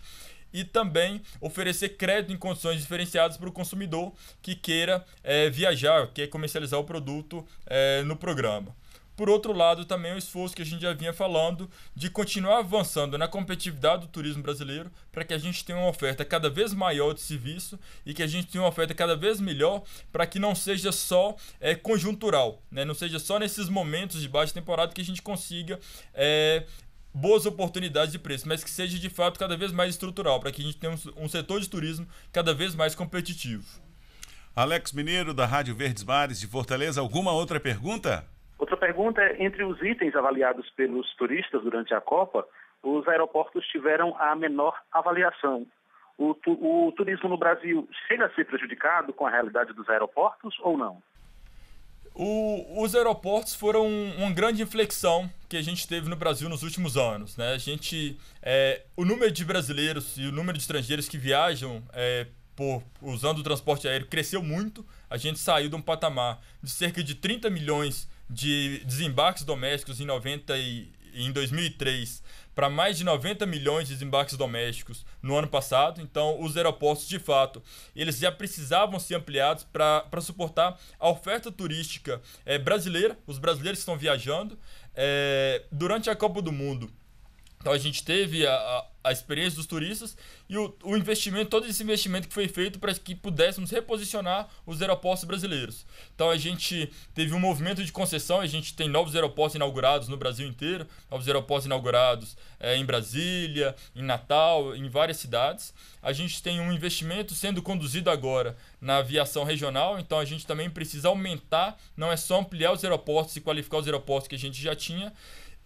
e também oferecer crédito em condições diferenciadas para o consumidor que queira é, viajar, que comercializar o produto é, no programa. Por outro lado, também o é esforço que a gente já vinha falando de continuar avançando na competitividade do turismo brasileiro para que a gente tenha uma oferta cada vez maior de serviço e que a gente tenha uma oferta cada vez melhor para que não seja só é, conjuntural, né? não seja só nesses momentos de baixa temporada que a gente consiga é, boas oportunidades de preço, mas que seja de fato cada vez mais estrutural, para que a gente tenha um, um setor de turismo cada vez mais competitivo. Alex Mineiro, da Rádio Verdes Mares, de Fortaleza, alguma outra pergunta? Outra pergunta é, entre os itens avaliados pelos turistas durante a Copa, os aeroportos tiveram a menor avaliação. O, tu, o turismo no Brasil chega a ser prejudicado com a realidade dos aeroportos ou não? O, os aeroportos foram uma grande inflexão que a gente teve no Brasil nos últimos anos. Né? A gente, é, o número de brasileiros e o número de estrangeiros que viajam é, por, usando o transporte aéreo cresceu muito. A gente saiu de um patamar de cerca de 30 milhões de desembarques domésticos em 90 e, em 2003 para mais de 90 milhões de desembarques domésticos no ano passado. Então, os aeroportos, de fato, eles já precisavam ser ampliados para suportar a oferta turística é, brasileira, os brasileiros estão viajando. É, durante a Copa do Mundo, então a gente teve a a experiência dos turistas e o, o investimento, todo esse investimento que foi feito para que pudéssemos reposicionar os aeroportos brasileiros. Então a gente teve um movimento de concessão, a gente tem novos aeroportos inaugurados no Brasil inteiro, novos aeroportos inaugurados é, em Brasília, em Natal, em várias cidades. A gente tem um investimento sendo conduzido agora na aviação regional, então a gente também precisa aumentar, não é só ampliar os aeroportos e qualificar os aeroportos que a gente já tinha,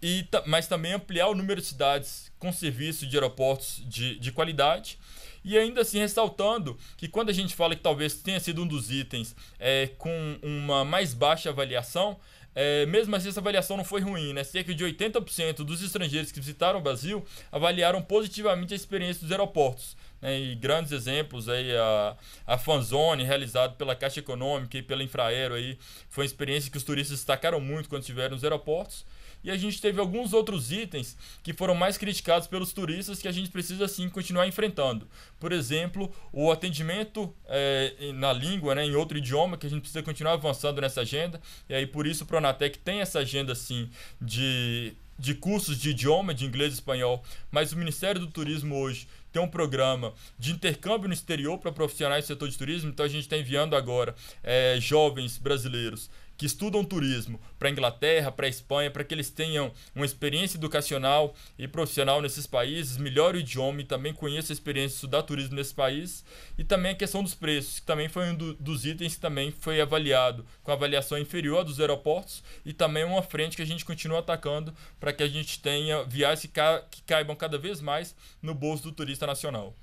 e, mas também ampliar o número de cidades com serviço de aeroportos de, de qualidade. E ainda assim, ressaltando que quando a gente fala que talvez tenha sido um dos itens é, com uma mais baixa avaliação, é, mesmo assim essa avaliação não foi ruim, né? Cerca de 80% dos estrangeiros que visitaram o Brasil avaliaram positivamente a experiência dos aeroportos. Né? E grandes exemplos aí, a, a fanzone realizada pela Caixa Econômica e pela Infraero aí, foi uma experiência que os turistas destacaram muito quando estiveram nos aeroportos. E a gente teve alguns outros itens que foram mais criticados pelos turistas que a gente precisa sim continuar enfrentando. Por exemplo, o atendimento é, na língua, né, em outro idioma, que a gente precisa continuar avançando nessa agenda. E aí por isso o Pronatec tem essa agenda sim de de cursos de idioma, de inglês e espanhol, mas o Ministério do Turismo hoje tem um programa de intercâmbio no exterior para profissionais do setor de turismo, então a gente está enviando agora é, jovens brasileiros que estudam turismo para a Inglaterra, para a Espanha, para que eles tenham uma experiência educacional e profissional nesses países, melhore o idioma e também conheça a experiência de estudar turismo nesse país. E também a questão dos preços, que também foi um do, dos itens que também foi avaliado, com avaliação inferior dos aeroportos e também uma frente que a gente continua atacando para que a gente tenha viagens que, ca, que caibam cada vez mais no bolso do turista nacional.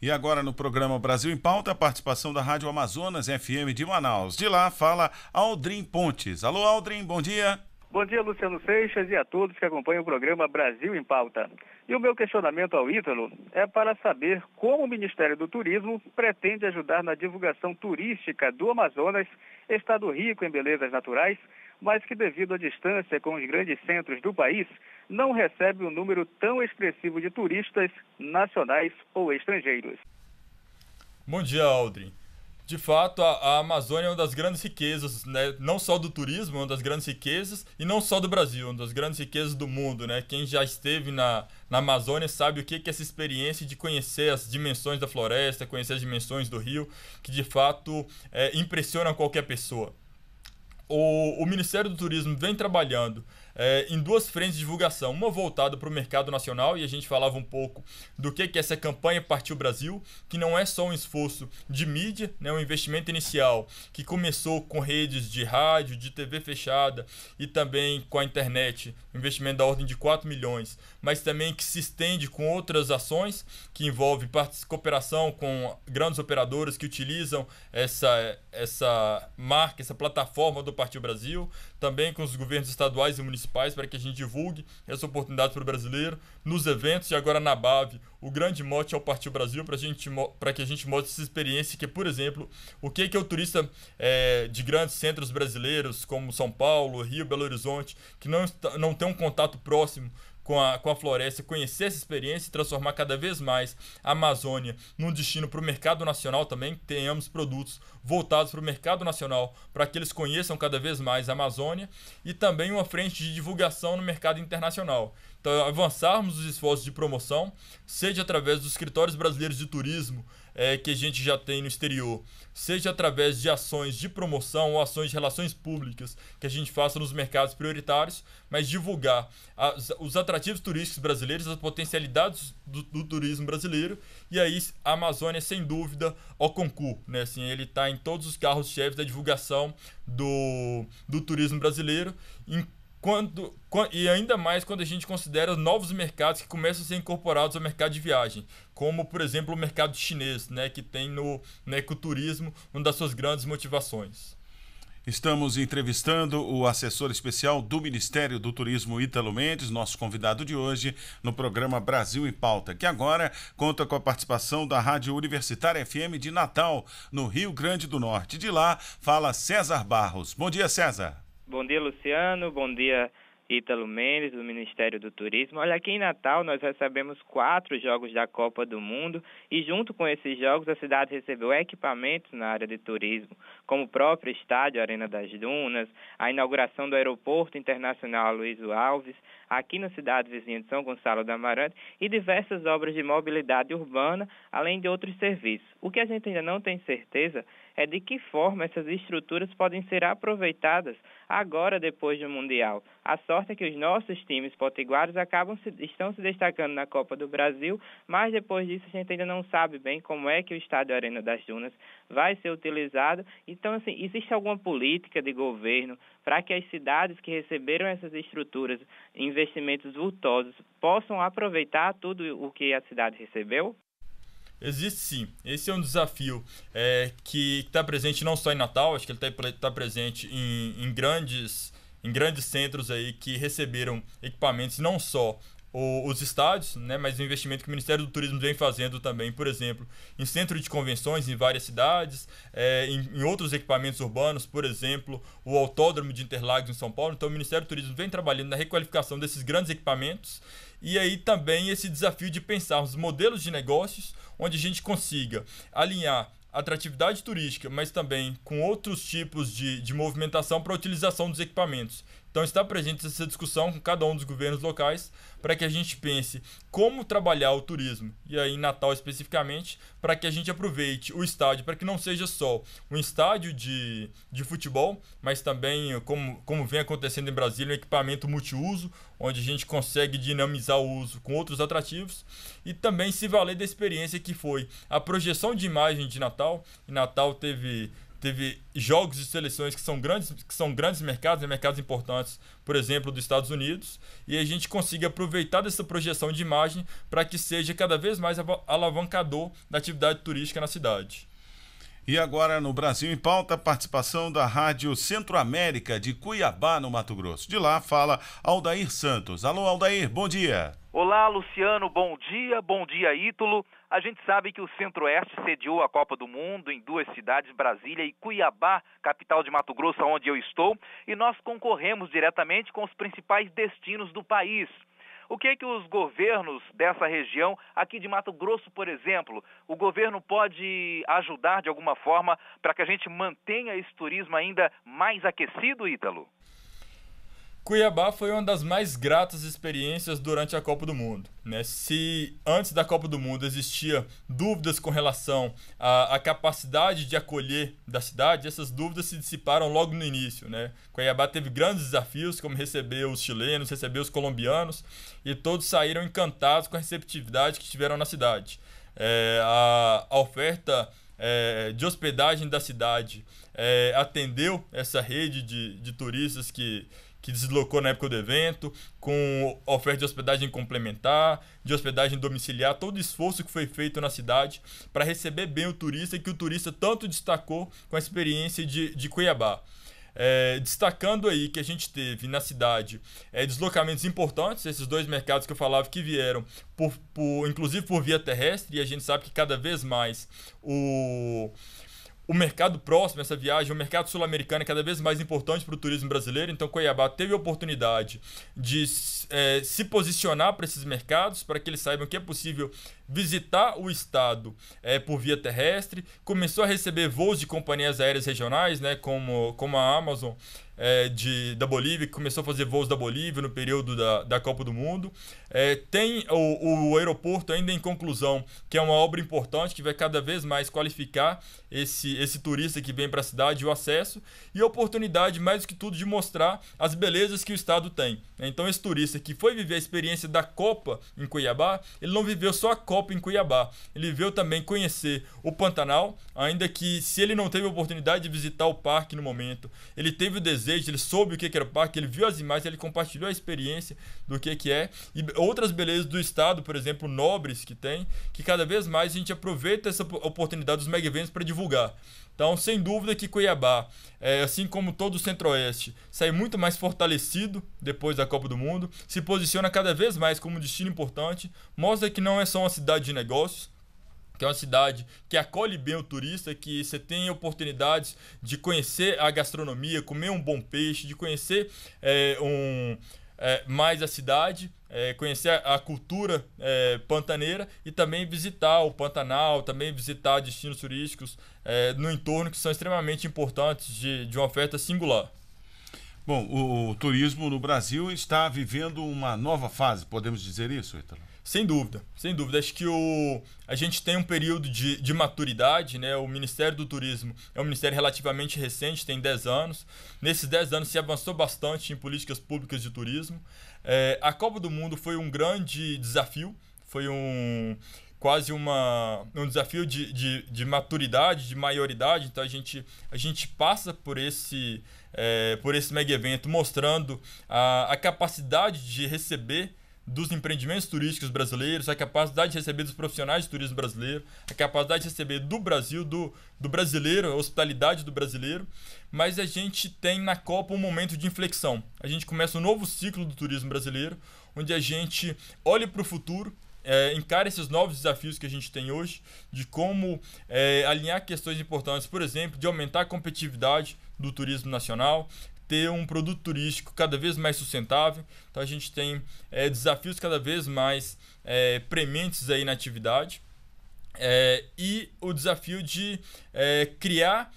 E agora no programa Brasil em Pauta, a participação da Rádio Amazonas FM de Manaus. De lá fala Aldrin Pontes. Alô, Aldrin, bom dia. Bom dia, Luciano Seixas e a todos que acompanham o programa Brasil em Pauta. E o meu questionamento ao Ítalo é para saber como o Ministério do Turismo pretende ajudar na divulgação turística do Amazonas, estado rico em belezas naturais, mas que, devido à distância com os grandes centros do país, não recebe um número tão expressivo de turistas nacionais ou estrangeiros. Bom dia, Aldrin de fato, a, a, Amazônia é uma das grandes riquezas, né? não só do turismo, é uma das grandes riquezas, e não só do Brasil, uma das grandes riquezas do mundo. Né? Quem já esteve na, na Amazônia sabe o que, que é essa experiência de conhecer as dimensões da floresta, conhecer as dimensões do rio, que de fato é, impressiona qualquer pessoa. O, o Ministério do Turismo vem trabalhando é, em duas frentes de divulgação. Uma voltada para o mercado nacional, e a gente falava um pouco do que, que essa campanha Partiu Brasil, que não é só um esforço de mídia, né, um investimento inicial que começou com redes de rádio, de TV fechada e também com a internet, um investimento da ordem de 4 milhões mas também que se estende com outras ações, que envolve cooperação com grandes operadoras que utilizam essa, essa marca, essa plataforma do Partido Brasil, também com os governos estaduais e municipais, para que a gente divulgue essa oportunidade para o brasileiro nos eventos e agora na BAV. O grande mote é o Partido Brasil, para que a gente mostre essa experiência, que, é, por exemplo, o que, que é o turista é, de grandes centros brasileiros, como São Paulo, Rio, Belo Horizonte, que não, não tem um contato próximo com a, com a floresta, conhecer essa experiência e transformar cada vez mais a Amazônia num destino para o mercado nacional também, que tenhamos produtos voltados para o mercado nacional, para que eles conheçam cada vez mais a Amazônia e também uma frente de divulgação no mercado internacional. Então, avançarmos os esforços de promoção, seja através dos escritórios brasileiros de turismo é, que a gente já tem no exterior, seja através de ações de promoção ou ações de relações públicas que a gente faça nos mercados prioritários, mas divulgar as, os atrativos turísticos brasileiros, as potencialidades do, do, turismo brasileiro, e aí a Amazônia, sem dúvida, o concurso. Né? Assim, ele está em todos os carros-chefes da divulgação do, do turismo brasileiro, em quando, e ainda mais quando a gente considera novos mercados que começam a ser incorporados ao mercado de viagem, como por exemplo o mercado chinês, né, que tem no, no ecoturismo uma das suas grandes motivações. Estamos entrevistando o assessor especial do Ministério do Turismo Ítalo Mendes, nosso convidado de hoje no programa Brasil em Pauta, que agora conta com a participação da Rádio Universitária FM de Natal, no Rio Grande do Norte. De lá fala César Barros. Bom dia, César. Bom dia, Luciano. Bom dia, Ítalo Mendes, do Ministério do Turismo. Olha, aqui em Natal nós recebemos quatro jogos da Copa do Mundo e junto com esses jogos a cidade recebeu equipamentos na área de turismo, como o próprio estádio Arena das Dunas, a inauguração do Aeroporto Internacional Luiz Alves, aqui na cidade vizinha de São Gonçalo do Amarante e diversas obras de mobilidade urbana, além de outros serviços. O que a gente ainda não tem certeza é é de que forma essas estruturas podem ser aproveitadas agora depois do Mundial. A sorte é que os nossos times potiguares acabam se, estão se destacando na Copa do Brasil, mas depois disso a gente ainda não sabe bem como é que o estádio Arena das Dunas vai ser utilizado. Então, assim, existe alguma política de governo para que as cidades que receberam essas estruturas, investimentos vultosos, possam aproveitar tudo o que a cidade recebeu? Existe sim. Esse é um desafio é, que está presente não só em Natal, acho que ele está tá presente em, em, grandes em grandes centros aí que receberam equipamentos não só o, os estádios, né, mas o investimento que o Ministério do Turismo vem fazendo também, por exemplo, em centro de convenções em várias cidades, é, em, em, outros equipamentos urbanos, por exemplo, o Autódromo de Interlagos em São Paulo. Então, o Ministério do Turismo vem trabalhando na requalificação desses grandes equipamentos e aí também esse desafio de pensarmos modelos de negócios onde a gente consiga alinhar atratividade turística, mas também com outros tipos de, de movimentação para a utilização dos equipamentos. Então está presente essa discussão com cada um dos governos locais para que a gente pense como trabalhar o turismo, e aí em Natal especificamente, para que a gente aproveite o estádio, para que não seja só um estádio de, de futebol, mas também, como, como vem acontecendo em Brasília, um equipamento multiuso, onde a gente consegue dinamizar o uso com outros atrativos, e também se valer da experiência que foi a projeção de imagem de Natal, e Natal teve teve jogos de seleções que são grandes, que são grandes mercados, né, mercados importantes, por exemplo, dos Estados Unidos, e a gente consiga aproveitar dessa projeção de imagem para que seja cada vez mais alavancador da atividade turística na cidade. E agora no Brasil em pauta, a participação da Rádio Centro-América de Cuiabá, no Mato Grosso. De lá fala Aldair Santos. Alô, Aldair, bom dia. Olá, Luciano, bom dia, bom dia, Ítalo. A gente sabe que o Centro-Oeste sediou a Copa do Mundo em duas cidades, Brasília e Cuiabá, capital de Mato Grosso, onde eu estou, e nós concorremos diretamente com os principais destinos do país. O que é que os governos dessa região, aqui de Mato Grosso, por exemplo, o governo pode ajudar de alguma forma para que a gente mantenha esse turismo ainda mais aquecido, Ítalo? Cuiabá foi uma das mais gratas experiências durante a Copa do Mundo. Né? Se antes da Copa do Mundo existia dúvidas com relação à, à, capacidade de acolher da cidade, essas dúvidas se dissiparam logo no início. Né? Cuiabá teve grandes desafios, como receber os chilenos, receber os colombianos, e todos saíram encantados com a receptividade que tiveram na cidade. É, a, a oferta é, de hospedagem da cidade é, atendeu essa rede de, de turistas que que deslocou na época do evento, com oferta de hospedagem complementar, de hospedagem domiciliar, todo o esforço que foi feito na cidade para receber bem o turista e que o turista tanto destacou com a experiência de, de Cuiabá. É, destacando aí que a gente teve na cidade é, deslocamentos importantes, esses dois mercados que eu falava que vieram, por, por, inclusive por via terrestre, e a gente sabe que cada vez mais o, o mercado próximo a essa viagem, o mercado sul-americano é cada vez mais importante para o turismo brasileiro, então Cuiabá teve a oportunidade de é, se posicionar para esses mercados, para que eles saibam que é possível visitar o estado é, por via terrestre. Começou a receber voos de companhias aéreas regionais, né, como, como a Amazon é, de, da Bolívia, que começou a fazer voos da Bolívia no período da, da Copa do Mundo. É, tem o, o aeroporto ainda em conclusão, que é uma obra importante que vai cada vez mais qualificar esse, esse turista que vem para a cidade, o acesso e a oportunidade, mais do que tudo, de mostrar as belezas que o estado tem. Então, esse turista que foi viver a experiência da Copa em Cuiabá, ele não viveu só a Copa em Cuiabá, ele veio também conhecer o Pantanal, ainda que se ele não teve a oportunidade de visitar o parque no momento, ele teve o desejo, ele soube o que era o parque, ele viu as imagens, ele compartilhou a experiência do que que é e outras belezas do estado, por exemplo, nobres que tem, que cada vez mais a gente aproveita essa oportunidade dos mega eventos para divulgar. Então, sem dúvida que Cuiabá, é, assim como todo o Centro-Oeste, sai muito mais fortalecido depois da Copa do Mundo, se posiciona cada vez mais como um destino importante, mostra que não é só uma cidade de negócios, que é uma cidade que acolhe bem o turista, que você tem oportunidades de conhecer a gastronomia, comer um bom peixe, de conhecer é, um é, mais a cidade, é, conhecer a, a cultura é, pantaneira e também visitar o Pantanal, também visitar destinos turísticos é, no entorno que são extremamente importantes de, de uma oferta singular. Bom, o, o, turismo no Brasil está vivendo uma nova fase, podemos dizer isso, Italo? Sem dúvida, sem dúvida. Acho que o, a gente tem um período de, de maturidade, né? O Ministério do Turismo é um ministério relativamente recente, tem 10 anos. Nesses 10 anos se avançou bastante em políticas públicas de turismo. É, a Copa do Mundo foi um grande desafio, foi um quase uma, um desafio de, de, de, maturidade, de maioridade. Então a gente, a gente passa por esse, é, por esse mega evento mostrando a, a capacidade de receber dos empreendimentos turísticos brasileiros, a capacidade de receber dos profissionais de turismo brasileiro, a capacidade de receber do Brasil, do, do brasileiro, a hospitalidade do brasileiro. Mas a gente tem na Copa um momento de inflexão. A gente começa um novo ciclo do turismo brasileiro, onde a gente olha para o futuro, é, encara esses novos desafios que a gente tem hoje, de como é, alinhar questões importantes, por exemplo, de aumentar a competitividade do turismo nacional, ter um produto turístico cada vez mais sustentável. Então a gente tem é, desafios cada vez mais é, prementes aí na atividade. É, e o desafio de criar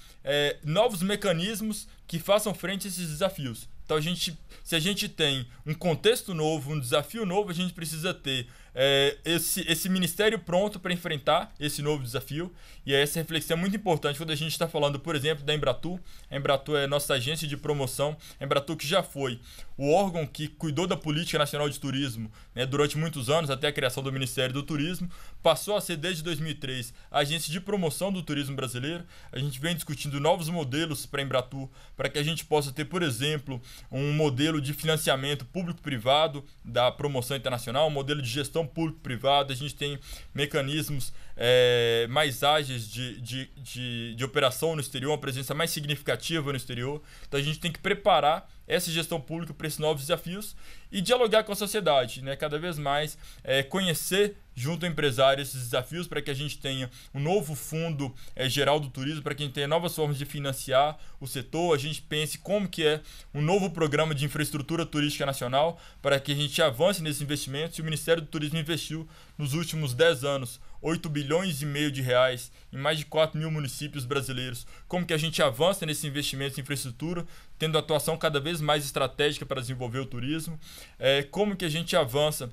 novos mecanismos que façam frente a esses desafios. Então a gente, se a gente tem um contexto novo, um desafio novo, a gente precisa ter é, esse, esse ministério pronto para enfrentar esse novo desafio. E essa reflexão é muito importante quando a gente está falando, por exemplo, da Embratu. A Embratu é nossa agência de promoção. A Embratu que já foi o órgão que cuidou da política nacional de turismo né, durante muitos anos, até a criação do Ministério do Turismo, passou a ser desde 2003 a agência de promoção do turismo brasileiro. A gente vem discutindo novos modelos para a Embratu, para que a gente possa ter, por exemplo, um modelo de financiamento público-privado da promoção internacional, um modelo de gestão público-privada, a gente tem mecanismos é, mais ágeis de, de, de, de operação no exterior, uma presença mais significativa no exterior. Então a gente tem que preparar essa gestão pública para esses novos desafios e dialogar com a sociedade, né? cada vez mais é, conhecer junto ao empresário esses desafios para que a gente tenha um novo fundo é, geral do turismo, para que a gente tenha novas formas de financiar o setor, a gente pense como que é um novo programa de infraestrutura turística nacional para que a gente avance nesses investimentos e o Ministério do Turismo investiu nos últimos 10 anos 8 bilhões e meio de reais em mais de 4 mil municípios brasileiros. Como que a gente avança nesse investimento em infraestrutura, tendo atuação cada vez mais estratégica para desenvolver o turismo. É, como que a gente avança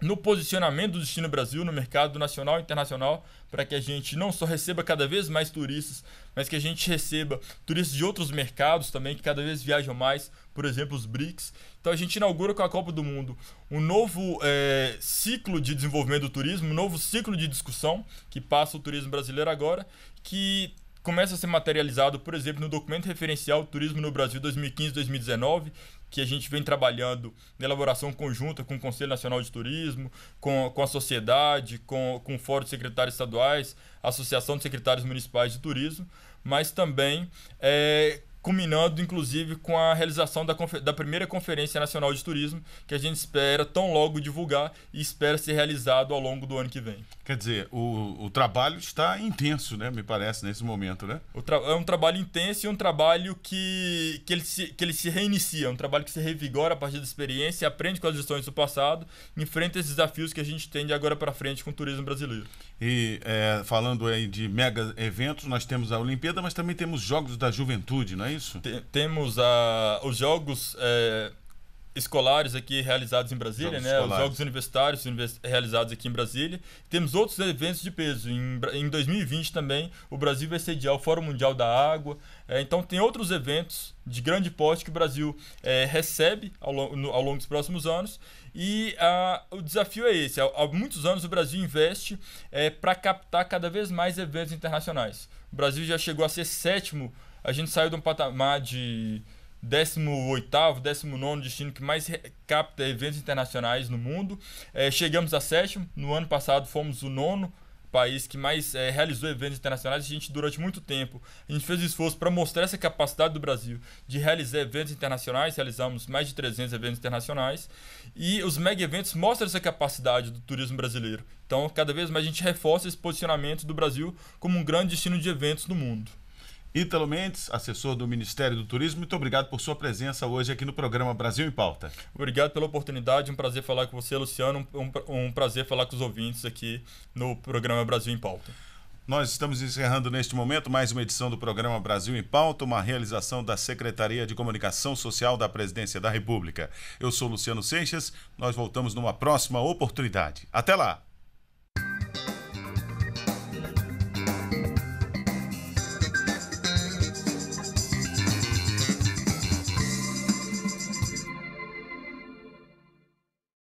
no posicionamento do destino Brasil no mercado nacional e internacional para que a gente não só receba cada vez mais turistas, mas que a gente receba turistas de outros mercados também que cada vez viajam mais, por exemplo os BRICS. Então a gente inaugura com a Copa do Mundo um novo é, ciclo de desenvolvimento do turismo, um novo ciclo de discussão que passa o turismo brasileiro agora, que começa a ser materializado, por exemplo, no documento referencial Turismo no Brasil 2015-2019, que a gente vem trabalhando na elaboração conjunta com o Conselho Nacional de Turismo, com, com a sociedade, com, com o Fórum de Secretários Estaduais, Associação de Secretários Municipais de Turismo, mas também é, culminando inclusive com a realização da, da, primeira Conferência Nacional de Turismo, que a gente espera tão logo divulgar e espera ser realizado ao longo do ano que vem. Quer dizer, o, o trabalho está intenso, né? Me parece, nesse momento, né? é um trabalho intenso e um trabalho que, que, ele se, que ele se reinicia, é um trabalho que se revigora a partir da experiência, aprende com as lições do passado, enfrenta esses desafios que a gente tem de agora para frente com o turismo brasileiro. E é, falando aí de mega eventos, nós temos a Olimpíada, mas também temos Jogos da Juventude, não é isso? T temos a, os Jogos. É escolares aqui realizados em Brasília, jogos né? Escolares. Os jogos universitários realizados aqui em Brasília. Temos outros eventos de peso. Em, em 2020 também o Brasil vai sediar o Fórum Mundial da Água. É, então tem outros eventos de grande porte que o Brasil é, recebe ao, no... ao, longo dos próximos anos. E a... o desafio é esse. Há, muitos anos o Brasil investe é, para captar cada vez mais eventos internacionais. O Brasil já chegou a ser sétimo. A gente saiu de um patamar de 18º, 19 destino que mais capta eventos internacionais no mundo. É, chegamos a sétimo. No ano passado fomos o nono país que mais é, realizou eventos internacionais. A gente, durante muito tempo, a gente fez esforço para mostrar essa capacidade do Brasil de realizar eventos internacionais. Realizamos mais de 300 eventos internacionais. E os mega eventos mostram essa capacidade do turismo brasileiro. Então, cada vez mais a gente reforça esse posicionamento do Brasil como um grande destino de eventos no mundo. Ítalo Mendes, assessor do Ministério do Turismo, muito obrigado por sua presença hoje aqui no programa Brasil em Pauta. Obrigado pela oportunidade, um prazer falar com você, Luciano, um, um prazer falar com os ouvintes aqui no programa Brasil em Pauta. Nós estamos encerrando neste momento mais uma edição do programa Brasil em Pauta, uma realização da Secretaria de Comunicação Social da Presidência da República. Eu sou Luciano Seixas, nós voltamos numa próxima oportunidade. Até lá!